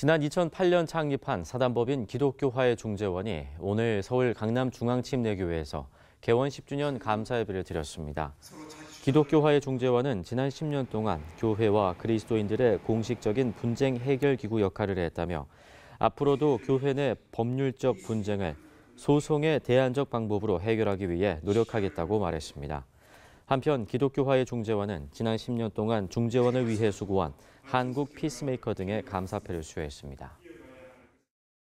지난 2008년 창립한 사단법인 기독교화의 중재원이 오늘 서울 강남중앙침례교회에서 개원 10주년 감사 예배를 드렸습니다. 기독교화의 중재원은 지난 10년 동안 교회와 그리스도인들의 공식적인 분쟁 해결 기구 역할을 했다며 앞으로도 교회 내 법률적 분쟁을 소송의 대안적 방법으로 해결하기 위해 노력하겠다고 말했습니다. 한편 기독교화의 중재원은 지난 10년 동안 중재원을 위해 수고한 한국 피스메이커 등의 감사패를 수여했습니다.